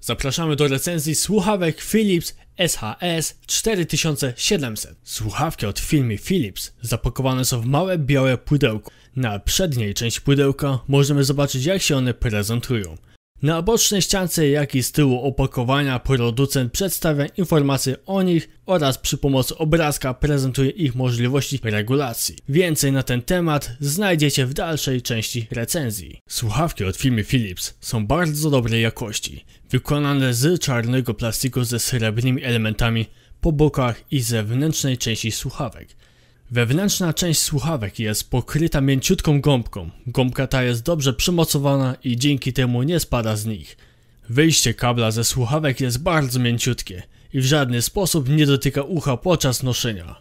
Zapraszamy do recenzji słuchawek Philips SHS 4700. Słuchawki od firmy Philips zapakowane są w małe białe pudełko. Na przedniej części pudełka możemy zobaczyć jak się one prezentują. Na bocznej ściance, jak i z tyłu opakowania producent przedstawia informacje o nich oraz przy pomocy obrazka prezentuje ich możliwości regulacji. Więcej na ten temat znajdziecie w dalszej części recenzji. Słuchawki od firmy Philips są bardzo dobrej jakości, wykonane z czarnego plastiku ze srebrnymi elementami po bokach i zewnętrznej części słuchawek. Wewnętrzna część słuchawek jest pokryta mięciutką gąbką. Gąbka ta jest dobrze przymocowana i dzięki temu nie spada z nich. Wyjście kabla ze słuchawek jest bardzo mięciutkie i w żaden sposób nie dotyka ucha podczas noszenia.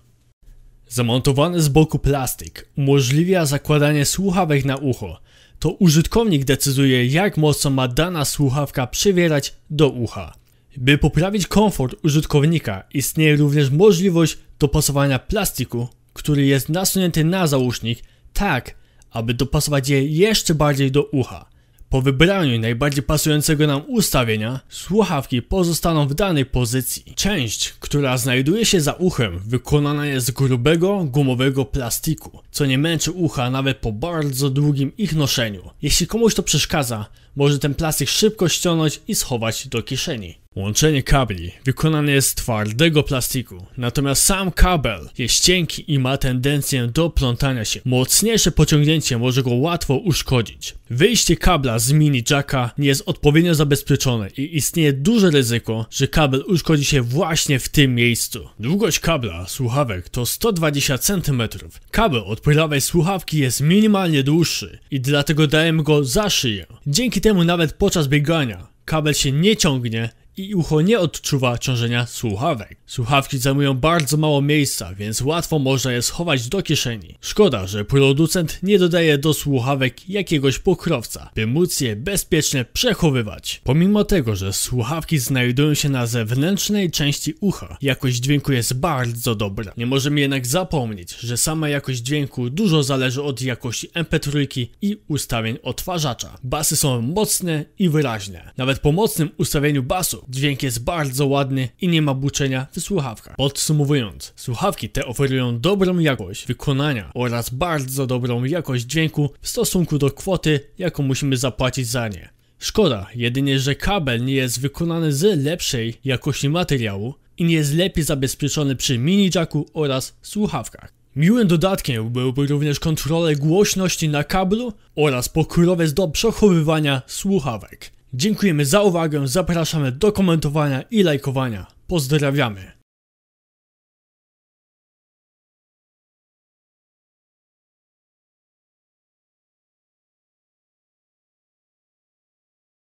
Zamontowany z boku plastik umożliwia zakładanie słuchawek na ucho. To użytkownik decyduje jak mocno ma dana słuchawka przywierać do ucha. By poprawić komfort użytkownika istnieje również możliwość dopasowania plastiku który jest nasunięty na załóżnik tak, aby dopasować je jeszcze bardziej do ucha. Po wybraniu najbardziej pasującego nam ustawienia, słuchawki pozostaną w danej pozycji. Część, która znajduje się za uchem, wykonana jest z grubego, gumowego plastiku, co nie męczy ucha nawet po bardzo długim ich noszeniu. Jeśli komuś to przeszkadza, może ten plastik szybko ściągnąć i schować do kieszeni. Łączenie kabli wykonane jest z twardego plastiku, natomiast sam kabel jest cienki i ma tendencję do plątania się. Mocniejsze pociągnięcie może go łatwo uszkodzić. Wyjście kabla z mini jacka nie jest odpowiednio zabezpieczone i istnieje duże ryzyko, że kabel uszkodzi się właśnie w tym miejscu. Długość kabla słuchawek to 120 cm. Kabel od prawej słuchawki jest minimalnie dłuższy i dlatego dajemy go za szyję. Dzięki temu nawet podczas biegania kabel się nie ciągnie i ucho nie odczuwa ciążenia słuchawek. Słuchawki zajmują bardzo mało miejsca, więc łatwo można je schować do kieszeni. Szkoda, że producent nie dodaje do słuchawek jakiegoś pokrowca, by móc je bezpiecznie przechowywać. Pomimo tego, że słuchawki znajdują się na zewnętrznej części ucha, jakość dźwięku jest bardzo dobra. Nie możemy jednak zapomnieć, że sama jakość dźwięku dużo zależy od jakości MP3 i ustawień odtwarzacza. Basy są mocne i wyraźne. Nawet po mocnym ustawieniu basu Dźwięk jest bardzo ładny i nie ma buczenia w słuchawkach. Podsumowując, słuchawki te oferują dobrą jakość wykonania oraz bardzo dobrą jakość dźwięku w stosunku do kwoty, jaką musimy zapłacić za nie. Szkoda jedynie, że kabel nie jest wykonany z lepszej jakości materiału i nie jest lepiej zabezpieczony przy mini jacku oraz słuchawkach. Miłym dodatkiem byłby również kontrolę głośności na kablu oraz pokrowiec do przechowywania słuchawek. Dziękujemy za uwagę, zapraszamy do komentowania i lajkowania. Pozdrawiamy.